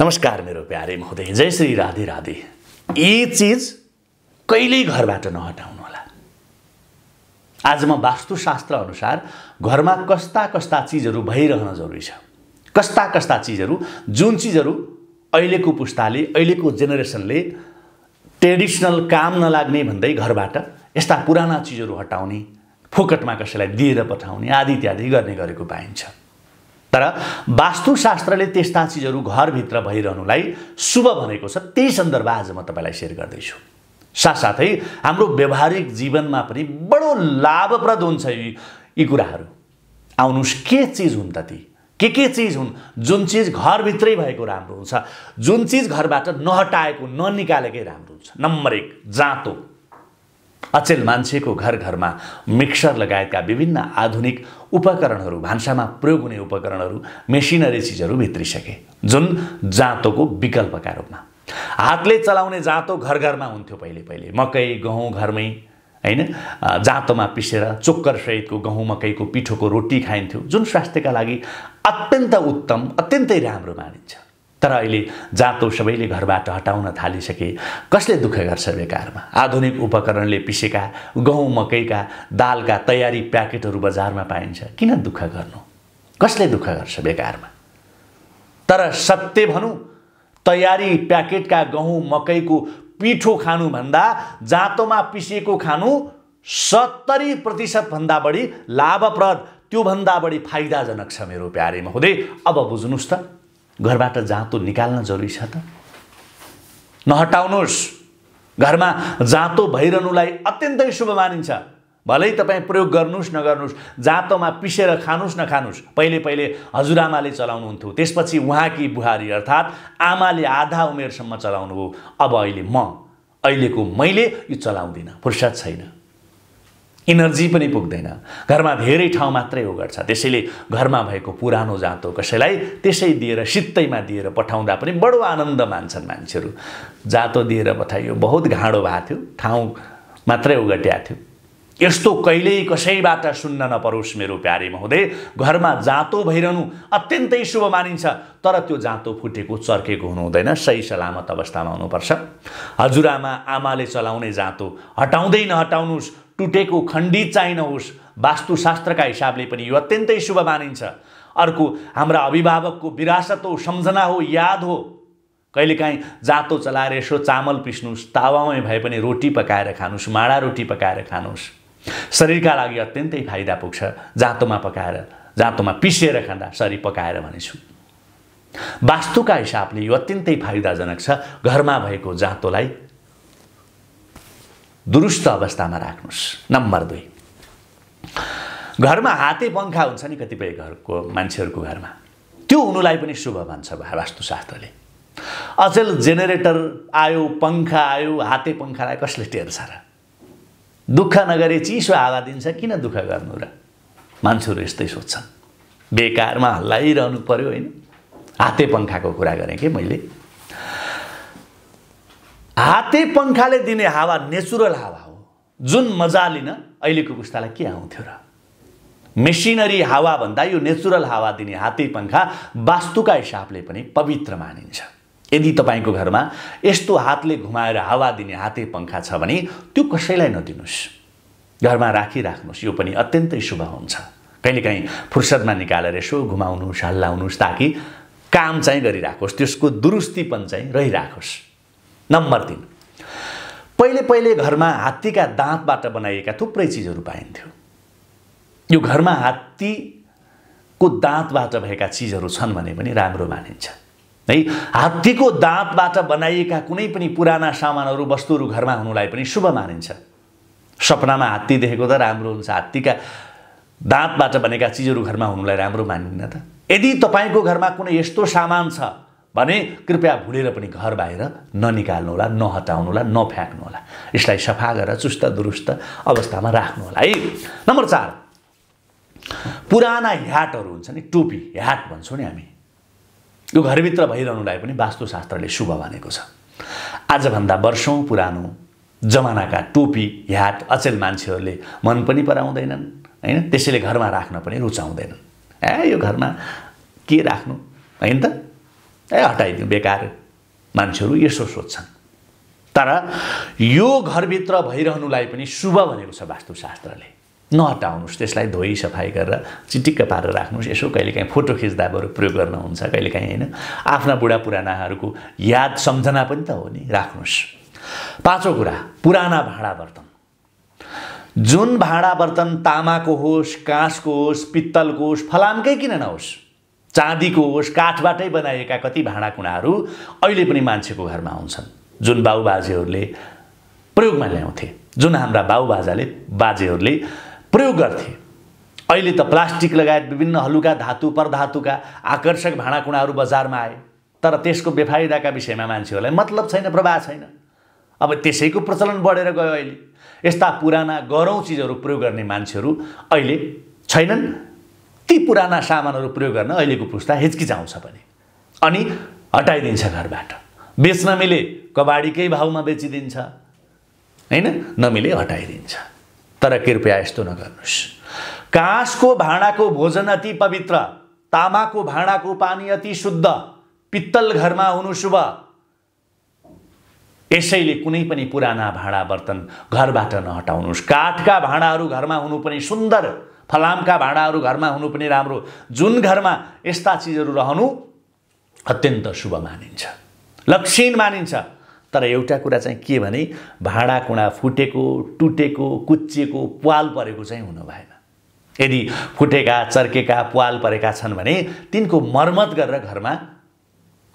नमस्कार मेरो प्यारे महोदय जय श्री राधे राधे यी चिज कहिल्यै घरबाट नहटाउनु होला आज म वास्तुशास्त्र अनुसार घरमा कस्ता कस्ता चिजहरू भइरहन जरुरी छ कस्ता कस्ता चिजहरू जुन चिजहरू अहिलेको पुस्ताले अहिलेको जेनेरेसनले ट्रेडिसनल काम नलाग्ने भन्दै घरबाट यस्ता पुराना चिजहरू हटाउने फोकटमा कसैलाई दिएर पठाउने आदि इत्यादि गर्ने गरेको पाइन्छ तर वास्तुशास्त्रले त्यस्ता चिजहरू घरभित्र भइरहनुलाई शुभ भनेको छ त्यही सन्दर्भ आज म तपाईँलाई सेयर गर्दैछु साथसाथै हाम्रो व्यवहारिक जीवनमा पनि बडो लाभप्रद हुन्छ यी यी कुराहरू आउनुहोस् के चिज हुन् त ती के के चिज हुन् जुन चिज घरभित्रै भएको राम्रो हुन्छ जुन चिज घरबाट नहटाएको ननिकालेकै राम्रो हुन्छ नम्बर एक जाँतो अचेल मान्छेको घर घरमा मिक्सर लगायतका विभिन्न आधुनिक उपकरणहरू भान्सामा प्रयोग हुने उपकरणहरू मेसिनरी चिजहरू भित्रिसके जुन जाँतोको विकल्पका रूपमा हातले चलाउने जाँतो घर घरमा हुन्थ्यो पहिले पहिले मकै गहुँ घरमै होइन जाँतोमा पिसेर सहितको गहुँ मकैको पिठोको रोटी खाइन्थ्यो जुन स्वास्थ्यका लागि अत्यन्त उत्तम अत्यन्तै राम्रो मानिन्छ तर अहिले जाँतो सबैले घरबाट हटाउन थालिसके कसले दुःख गर्छ बेकारमा आधुनिक उपकरणले पिसेका गहुँ मकैका दालका तयारी प्याकेटहरू बजारमा पाइन्छ किन दुःख गर्नु कसले दुःख गर्छ बेकारमा तर सत्य भनौँ तयारी प्याकेटका गहुँ मकैको पिठो खानुभन्दा जाँतोमा पिसिएको खानु सत्तरी प्रतिशतभन्दा बढी लाभप्रद त्योभन्दा बढी फाइदाजनक छ मेरो प्यारेमा हुँदै अब बुझ्नुहोस् त घरबाट जाँतो निकाल्न जरुरी छ त नहटाउनुहोस् घरमा जाँतो भइरहनुलाई अत्यन्तै शुभ मानिन्छ भलै तपाईँ प्रयोग गर्नुहोस् नगर्नुहोस् जाँतोमा पिसेर खानुहोस् नखानुहोस् पहिले पहिले हजुरआमाले चलाउनुहुन्थ्यो त्यसपछि उहाँकी बुहारी अर्थात् आमाले आधा उमेरसम्म चलाउनुभयो अब अहिले म अहिलेको मैले यो चलाउँदिनँ फुर्सद छैन इनर्जी पनि पुग्दैन घरमा धेरै ठाउँ मात्रै ओगट्छ त्यसैले घरमा भएको पुरानो जाँतो कसैलाई त्यसै दिएर सित्तैमा दिएर पठाउँदा पनि बडो आनन्द मान्छन् मान्छेहरू जाँतो दिएर पठाइयो बहुत घाँडो भएको थियो ठाउँ मात्रै ओगट्या थियो यस्तो कहिल्यै कसैबाट सुन्न नपरोस् मेरो प्यारे महोदय घरमा जाँतो भइरहनु अत्यन्तै शुभ मानिन्छ तर त्यो जाँतो फुटेको चर्केको हुनु हुँदैन सही सलामत अवस्थामा हुनुपर्छ हजुरआमा आमाले चलाउने जाँतो हटाउँदै नहटाउनुहोस् टुटेको खण्डित चाहिँ नहोस् वास्तुशास्त्रका हिसाबले पनि यो अत्यन्तै शुभ मानिन्छ अर्को हाम्रा अभिभावकको विरासत हो सम्झना हो याद हो कहिलेकाहीँ जातो चलाएर यसो चामल पिस्नुहोस् तावामै भए पनि रोटी पकाएर खानुहोस् माडा रोटी पकाएर खानुहोस् शरीरका लागि अत्यन्तै फाइदा पुग्छ जाँतोमा पकाएर जाँतोमा पिसेर खाँदा शरीर पकाएर भनेछु वास्तुका हिसाबले यो अत्यन्तै फाइदाजनक छ घरमा भएको जाँतोलाई दुरुस्त अवस्थामा राख्नुहोस् नम्बर दुई घरमा हाते पङ्खा हुन्छ नि कतिपय घरको मान्छेहरूको घरमा त्यो हुनुलाई पनि शुभ भन्छ वास्तुशास्त्रले अचेल जेनेरेटर आयो पङ्खा आयो हाते पङ्खालाई कसले टेर्छ र दुःख नगरे चिसो हावा दिन्छ किन दुःख गर्नु र मान्छेहरू यस्तै सोध्छन् बेकारमा हल्लाइरहनु पऱ्यो होइन हाते पङ्खाको कुरा गरेँ कि मैले हाते पङ्खाले दिने हावा नेचुरल हावा हो जुन मजा लिन अहिलेको पुस्तालाई के आउँथ्यो र मेसिनरी हावाभन्दा यो नेचुरल हावा दिने हाते पङ्खा वास्तुका हिसाबले पनि पवित्र मानिन्छ यदि तपाईँको घरमा यस्तो हातले घुमाएर हावा दिने हाते पङ्खा छ भने त्यो कसैलाई नदिनुहोस् घरमा राखिराख्नुहोस् यो पनि अत्यन्तै शुभ हुन्छ कहिलेकाहीँ फुर्सदमा निकालेर यसो घुमाउनुहोस् हल्लाउनुहोस् ताकि काम चाहिँ गरिराखोस् त्यसको दुरुस्तीपन चाहिँ रहिराखोस् नम्बर तिन पहिले पहिले घरमा हात्तीका दाँतबाट बनाइएका थुप्रै चिजहरू पाइन्थ्यो यो घरमा हात्तीको दाँतबाट भएका चिजहरू छन् भने पनि राम्रो मानिन्छ है हात्तीको दाँतबाट बनाइएका कुनै पनि पुराना सामानहरू वस्तुहरू घरमा हुनुलाई पनि शुभ मानिन्छ सपनामा हात्ती देखेको त राम्रो हुन्छ हात्तीका दाँतबाट बनेका चिजहरू घरमा हुनुलाई राम्रो मानिन्न त यदि तपाईँको घरमा कुनै यस्तो सामान छ भने कृपया भुलेर पनि घर बाहिर ननिकाल्नु होला नहटाउनु होला नहटाउनुहोला होला यसलाई सफा गरेर चुस्त दुरुस्त अवस्थामा राख्नु होला है नम्बर चार पुराना ह्याटहरू हुन्छ नि टोपी ह्याट भन्छौँ नि हामी यो घरभित्र भइरहनुलाई पनि वास्तुशास्त्रले शुभ भनेको छ आजभन्दा वर्षौँ पुरानो जमानाका टोपी ह्याट अचेल मान्छेहरूले मन पनि पराउँदैनन् होइन त्यसैले घरमा राख्न पनि रुचाउँदैनन् ए यो घरमा के राख्नु होइन त ए हटाइदिउँ बेकार मान्छेहरू यसो सोध्छन् तर यो घरभित्र भइरहनुलाई पनि शुभ भनेको छ वास्तुशास्त्रले नहटाउनुहोस् त्यसलाई धोइ सफाइ गरेर चिटिक्क पारेर राख्नुहोस् यसो कहिलेकाहीँ फोटो खिच्दा बरु प्रयोग गर्नुहुन्छ हुन्छ कहिलेकाहीँ होइन आफ्ना बुढा पुरानाहरूको याद सम्झना पनि त हो नि राख्नुहोस् पाँचौँ कुरा पुराना भाँडा बर्तन जुन भाँडा बर्तन तामाको होस् काँसको होस् पित्तलको होस् फलामकै किन नहोस् चाँदीको होस् काठबाटै बनाइएका कति भाँडाकुँडाहरू अहिले पनि मान्छेको घरमा हुन्छन् जुन बाउबाजेहरूले प्रयोगमा ल्याउँथे जुन हाम्रा बाउबाजाले बाजेहरूले प्रयोग गर्थे अहिले त प्लास्टिक लगायत विभिन्न हलुका धातु परधातुका आकर्षक भाँडाकुँडाहरू बजारमा आए तर त्यसको बेफाइदाका विषयमा मान्छेहरूलाई मतलब छैन प्रभाव छैन अब त्यसैको प्रचलन बढेर गयो अहिले यस्ता पुराना गरौँ चिजहरू प्रयोग गर्ने मान्छेहरू अहिले छैनन् यति पुराना सामानहरू प्रयोग गर्न अहिलेको पुस्ता हिचकिचाउँछ पनि अनि हटाइदिन्छ घरबाट बेच्न मिले कबाडीकै भाउमा बेचिदिन्छ होइन नमिले हटाइदिन्छ तर कृपया यस्तो नगर्नुहोस् काँसको भाँडाको भोजन अति पवित्र तामाको भाँडाको पानी अति शुद्ध पित्तल घरमा हुनु शुभ यसैले कुनै पनि पुराना भाँडा बर्तन घरबाट नहटाउनुहोस् काठका भाँडाहरू घरमा हुनु पनि सुन्दर फलामका भाँडाहरू घरमा हुनु पनि राम्रो जुन घरमा यस्ता चिजहरू रहनु अत्यन्त शुभ मानिन्छ लक्षण मानिन्छ तर एउटा कुरा चाहिँ के भने भाँडाकुँडा फुटेको टुटेको कुच्चिएको प्वाल परेको चाहिँ हुनु भएन यदि फुटेका चर्केका पाल परेका छन् भने तिनको मर्मत गरेर घरमा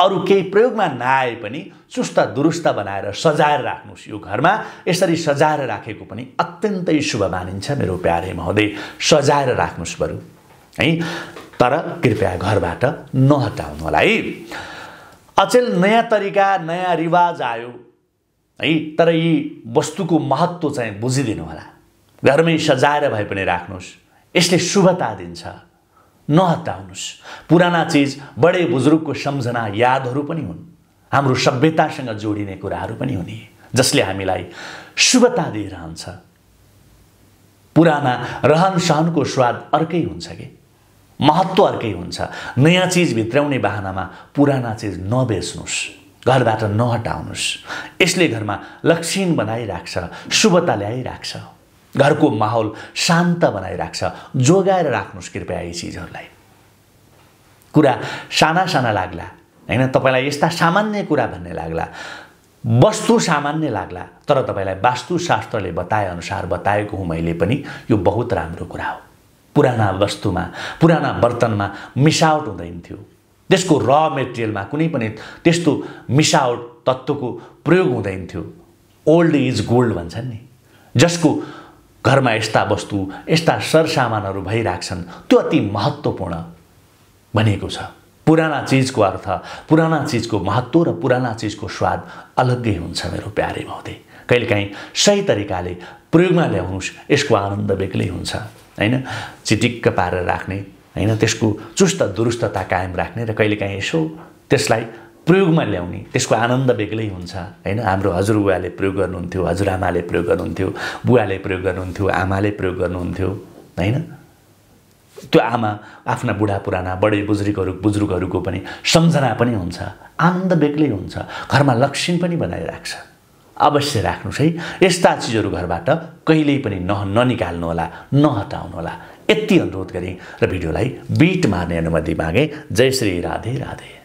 अरू केही प्रयोगमा नआए पनि चुस्त दुरुस्त बनाएर सजाएर राख्नुहोस् यो घरमा यसरी सजाएर राखेको पनि अत्यन्तै शुभ मानिन्छ मेरो प्यारे महोदय सजाएर राख्नुहोस् बरु है तर कृपया घरबाट नहटाउनु होला है अचेल नयाँ तरिका नयाँ रिवाज आयो है तर यी वस्तुको महत्त्व चाहिँ बुझिदिनु होला घरमै सजाएर भए पनि राख्नुहोस् यसले शुभता दिन्छ नहटाउनुहोस् पुराना चिज बडे बुजुर्गको सम्झना यादहरू पनि हुन् हाम्रो सभ्यतासँग जोडिने कुराहरू पनि हुने जसले हामीलाई शुभता दिइरहन्छ पुराना रहन सहनको स्वाद अर्कै हुन्छ कि महत्त्व अर्कै हुन्छ नयाँ चिज भित्राउने बाहनामा पुराना चिज नबेच्नुहोस् घरबाट नहटाउनुहोस् यसले घरमा लक्षण बनाइराख्छ शुभता ल्याइराख्छ घरको माहौल शान्त बनाइराख्छ जोगाएर राख्नुहोस् कृपया यी चिजहरूलाई कुरा साना साना लाग्ला होइन तपाईँलाई यस्ता सामान्य कुरा भन्ने लाग्ला वस्तु सामान्य लाग्ला तर तपाईँलाई वास्तुशास्त्रले बताएअनुसार बताएको हुँ मैले पनि यो बहुत राम्रो कुरा हो पुराना वस्तुमा पुराना बर्तनमा मिसावट हुँदैन थियो त्यसको र मेटेरियलमा कुनै पनि त्यस्तो मिसावट तत्त्वको प्रयोग हुँदैन थियो ओल्ड इज गोल्ड भन्छन् नि जसको घरमा यस्ता वस्तु यस्ता सरसामानहरू भइरहेछन् त्यो अति महत्त्वपूर्ण भनिएको छ पुराना चिजको अर्थ पुराना चिजको महत्त्व र पुराना चिजको स्वाद अलग्गै हुन्छ मेरो प्यारे महोदय कहिलेकाहीँ सही तरिकाले प्रयोगमा ल्याउनुहोस् यसको आनन्द बेग्लै हुन्छ होइन चिटिक्क पारेर राख्ने होइन त्यसको चुस्त दुरुस्तता कायम राख्ने र कहिलेकाहीँ यसो त्यसलाई प्रयोगमा ल्याउने त्यसको आनन्द बेग्लै हुन्छ होइन हाम्रो हजुरबुवाले प्रयोग गर्नुहुन्थ्यो हजुरआमाले प्रयोग गर्नुहुन्थ्यो बुवाले प्रयोग गर्नुहुन्थ्यो आमाले प्रयोग गर्नुहुन्थ्यो होइन त्यो आमा आफ्ना बुढा पुराना बडे बुजुर्गहरू बुजुर्गहरूको पनि सम्झना पनि हुन्छ आनन्द बेग्लै हुन्छ घरमा लक्षण पनि बनाइराख्छ अवश्य राख्नुहोस् है यस्ता चिजहरू घरबाट कहिल्यै पनि न नह ननिकाल्नुहोला होला यति अनुरोध गरेँ र भिडियोलाई बिट मार्ने अनुमति मागेँ जय श्री राधे राधे